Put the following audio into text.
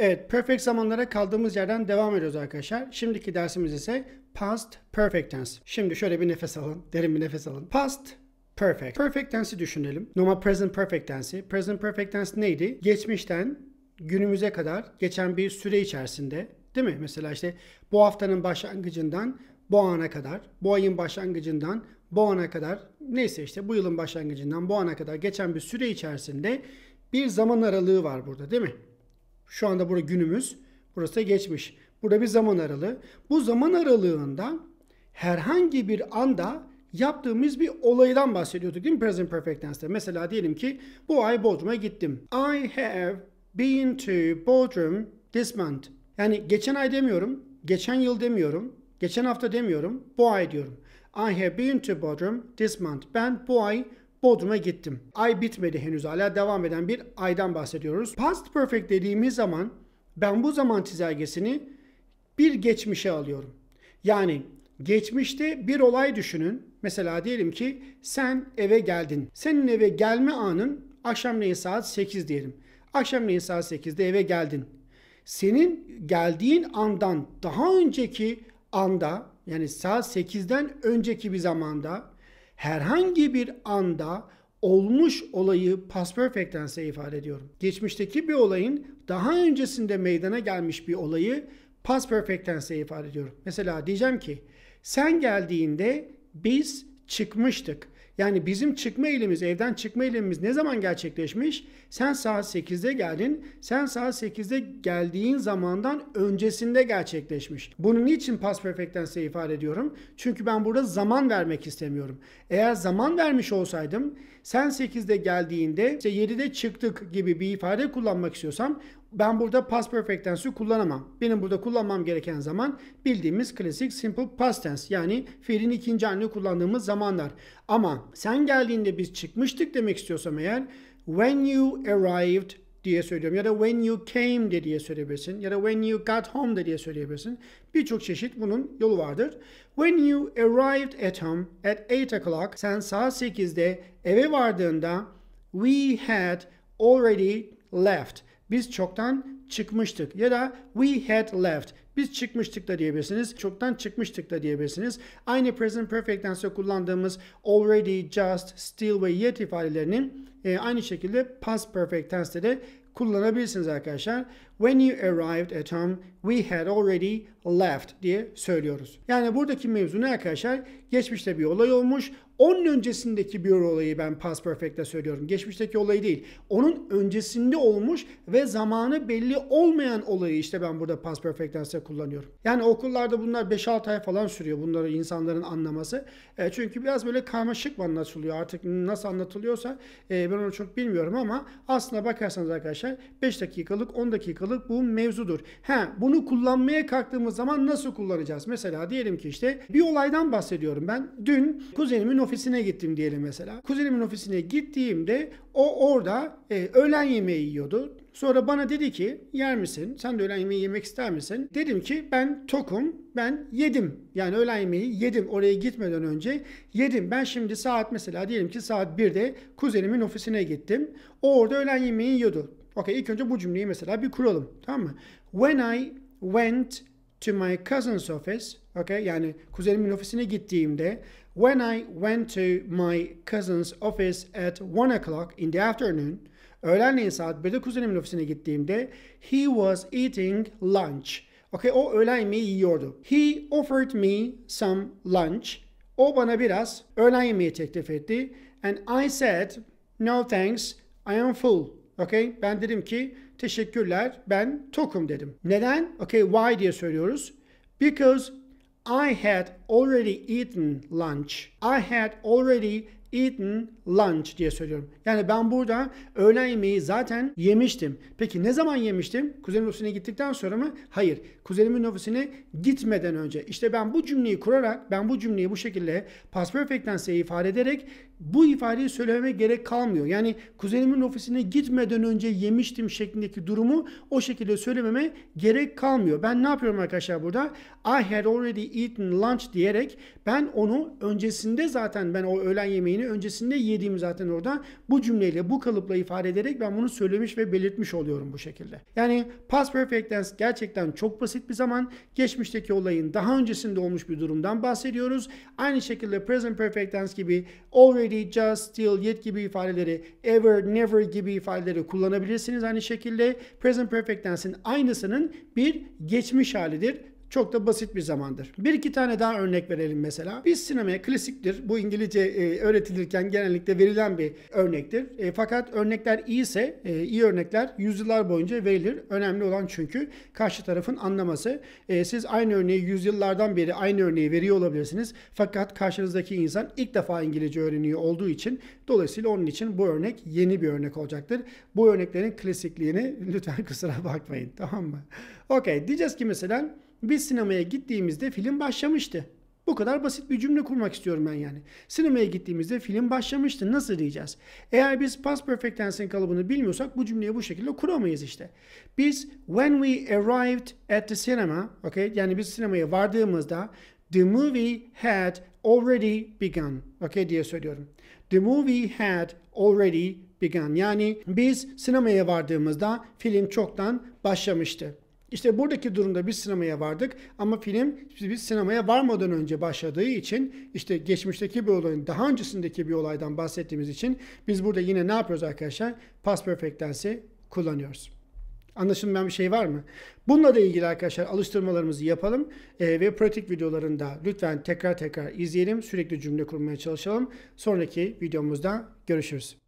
Evet, perfect zamanlara kaldığımız yerden devam ediyoruz arkadaşlar. Şimdiki dersimiz ise past perfect tense. Şimdi şöyle bir nefes alın, derin bir nefes alın. Past perfect. Perfect tense'i düşünelim. Normal present perfect tense'i. Present perfect tense neydi? Geçmişten günümüze kadar geçen bir süre içerisinde değil mi? Mesela işte bu haftanın başlangıcından bu ana kadar, bu ayın başlangıcından bu ana kadar, neyse işte bu yılın başlangıcından bu ana kadar geçen bir süre içerisinde bir zaman aralığı var burada değil mi? Şu anda burada günümüz, burası geçmiş. Burada bir zaman aralığı. Bu zaman aralığında herhangi bir anda yaptığımız bir olaydan bahsediyorduk değil mi present perfect tense'te? Mesela diyelim ki bu ay Bodrum'a gittim. I have been to Bodrum this month. Yani geçen ay demiyorum, geçen yıl demiyorum, geçen hafta demiyorum, bu ay diyorum. I have been to Bodrum this month. Ben bu ay Bodrum'a gittim. Ay bitmedi henüz hala devam eden bir aydan bahsediyoruz. Past perfect dediğimiz zaman ben bu zaman çizelgesini bir geçmişe alıyorum. Yani geçmişte bir olay düşünün. Mesela diyelim ki sen eve geldin. Senin eve gelme anın akşamleyin saat 8 diyelim. Akşamleyin saat 8'de eve geldin. Senin geldiğin andan daha önceki anda yani saat 8'den önceki bir zamanda herhangi bir anda olmuş olayı past perfect tense ifade ediyorum. Geçmişteki bir olayın daha öncesinde meydana gelmiş bir olayı past perfect tense ifade ediyorum. Mesela diyeceğim ki sen geldiğinde biz çıkmıştık. Yani bizim çıkma eylemiz, evden çıkma eylemimiz ne zaman gerçekleşmiş? Sen saat 8'de geldin. Sen saat 8'de geldiğin zamandan öncesinde gerçekleşmiş. Bunun niçin past perfect tense ifade ediyorum? Çünkü ben burada zaman vermek istemiyorum. Eğer zaman vermiş olsaydım sen 8'de geldiğinde işte 7'de çıktık gibi bir ifade kullanmak istiyorsam ben burada past perfect tense'i kullanamam. Benim burada kullanmam gereken zaman bildiğimiz klasik simple past tense yani fiilin ikinci halini kullandığımız zamanlar. Ama sen geldiğinde biz çıkmıştık demek istiyorsam eğer when you arrived diye söylüyorum ya da when you came de diye söyleyebilirsin ya da when you got home de diye söyleyebilirsin. Birçok çeşit bunun yolu vardır. When you arrived at home at 8 o'clock sen saat 8'de eve vardığında we had already left. Biz çoktan çıkmıştık ya da we had left. Biz çıkmıştık da diyebilirsiniz. Çoktan çıkmıştık da diyebilirsiniz. Aynı present perfect tense kullandığımız already, just, still ve yet ifadelerinin e, aynı şekilde past perfect tense'te de kullanabilirsiniz arkadaşlar. When you arrived at home, we had already left diye söylüyoruz. Yani buradaki mevzu ne arkadaşlar? Geçmişte bir olay olmuş. Onun öncesindeki bir olayı ben past perfect'te söylüyorum. Geçmişteki olayı değil. Onun öncesinde olmuş ve zamanı belli olmayan olayı işte ben burada past perfect tense kullanıyorum. Yani okullarda bunlar 5-6 ay falan sürüyor bunları insanların anlaması. E, çünkü biraz böyle karmaşık anlatılıyor. Artık nasıl anlatılıyorsa e, ben onu çok bilmiyorum ama aslına bakarsanız arkadaşlar zaten 5 dakikalık 10 dakikalık bu mevzudur. He bunu kullanmaya kalktığımız zaman nasıl kullanacağız? Mesela diyelim ki işte bir olaydan bahsediyorum ben. Dün kuzenimin ofisine gittim diyelim mesela. Kuzenimin ofisine gittiğimde o orada e, öğlen yemeği yiyordu. Sonra bana dedi ki yer misin? Sen de öğlen yemeği yemek ister misin? Dedim ki ben tokum. Ben yedim. Yani öğlen yemeği yedim. Oraya gitmeden önce yedim. Ben şimdi saat mesela diyelim ki saat 1'de kuzenimin ofisine gittim. O orada öğlen yemeği yiyordu. Okey ilk önce bu cümleyi mesela bir kuralım. Tamam mı? When I went to my cousin's office. Okay? Yani kuzenimin ofisine gittiğimde when I went to my cousin's office at 1 o'clock in the afternoon Öğlenleyin saat 1'de kuzenimin ofisine gittiğimde he was eating lunch. Okay, o öğlen yemeği yiyordu. He offered me some lunch. O bana biraz öğlen yemeği teklif etti. And I said, no thanks, I am full. Okay, ben dedim ki teşekkürler, ben tokum dedim. Neden? Okay, why diye söylüyoruz. Because I had already eaten lunch. I had already eaten lunch diye söylüyorum. Yani ben burada öğlen yemeği zaten yemiştim. Peki ne zaman yemiştim? Kuzenimin ofisine gittikten sonra mı? Hayır. Kuzenimin ofisine gitmeden önce. İşte ben bu cümleyi kurarak, ben bu cümleyi bu şekilde past perfect tense ifade ederek bu ifadeyi söylememe gerek kalmıyor. Yani kuzenimin ofisine gitmeden önce yemiştim şeklindeki durumu o şekilde söylememe gerek kalmıyor. Ben ne yapıyorum arkadaşlar burada? I had already eaten lunch diyerek ben onu öncesinde zaten ben o öğlen yemeğini yemeğini öncesinde yediğim zaten orada bu cümleyle, bu kalıpla ifade ederek ben bunu söylemiş ve belirtmiş oluyorum bu şekilde. Yani past perfect tense gerçekten çok basit bir zaman. Geçmişteki olayın daha öncesinde olmuş bir durumdan bahsediyoruz. Aynı şekilde present perfect tense gibi already, just, still, yet gibi ifadeleri, ever, never gibi ifadeleri kullanabilirsiniz. Aynı şekilde present perfect tense'in aynısının bir geçmiş halidir çok da basit bir zamandır. Bir iki tane daha örnek verelim mesela. Biz sinemaya klasiktir. Bu İngilizce e, öğretilirken genellikle verilen bir örnektir. E, fakat örnekler iyiyse, e, iyi örnekler yüzyıllar boyunca verilir. Önemli olan çünkü karşı tarafın anlaması. E, siz aynı örneği yüzyıllardan beri aynı örneği veriyor olabilirsiniz. Fakat karşınızdaki insan ilk defa İngilizce öğreniyor olduğu için dolayısıyla onun için bu örnek yeni bir örnek olacaktır. Bu örneklerin klasikliğini lütfen kusura bakmayın. Tamam mı? Okey. Diyeceğiz ki mesela biz sinemaya gittiğimizde film başlamıştı. Bu kadar basit bir cümle kurmak istiyorum ben yani. Sinemaya gittiğimizde film başlamıştı. Nasıl diyeceğiz? Eğer biz past perfect tense'in kalıbını bilmiyorsak bu cümleyi bu şekilde kuramayız işte. Biz when we arrived at the cinema, okay? Yani biz sinemaya vardığımızda the movie had already begun, okay diye söylüyorum. The movie had already begun. Yani biz sinemaya vardığımızda film çoktan başlamıştı. İşte buradaki durumda biz sinemaya vardık ama film biz sinemaya varmadan önce başladığı için işte geçmişteki bir olayın daha öncesindeki bir olaydan bahsettiğimiz için biz burada yine ne yapıyoruz arkadaşlar? Past perfect tense'i kullanıyoruz. Anlaşılmayan bir şey var mı? Bununla da ilgili arkadaşlar alıştırmalarımızı yapalım e, ve pratik videolarında lütfen tekrar tekrar izleyelim. Sürekli cümle kurmaya çalışalım. Sonraki videomuzda görüşürüz.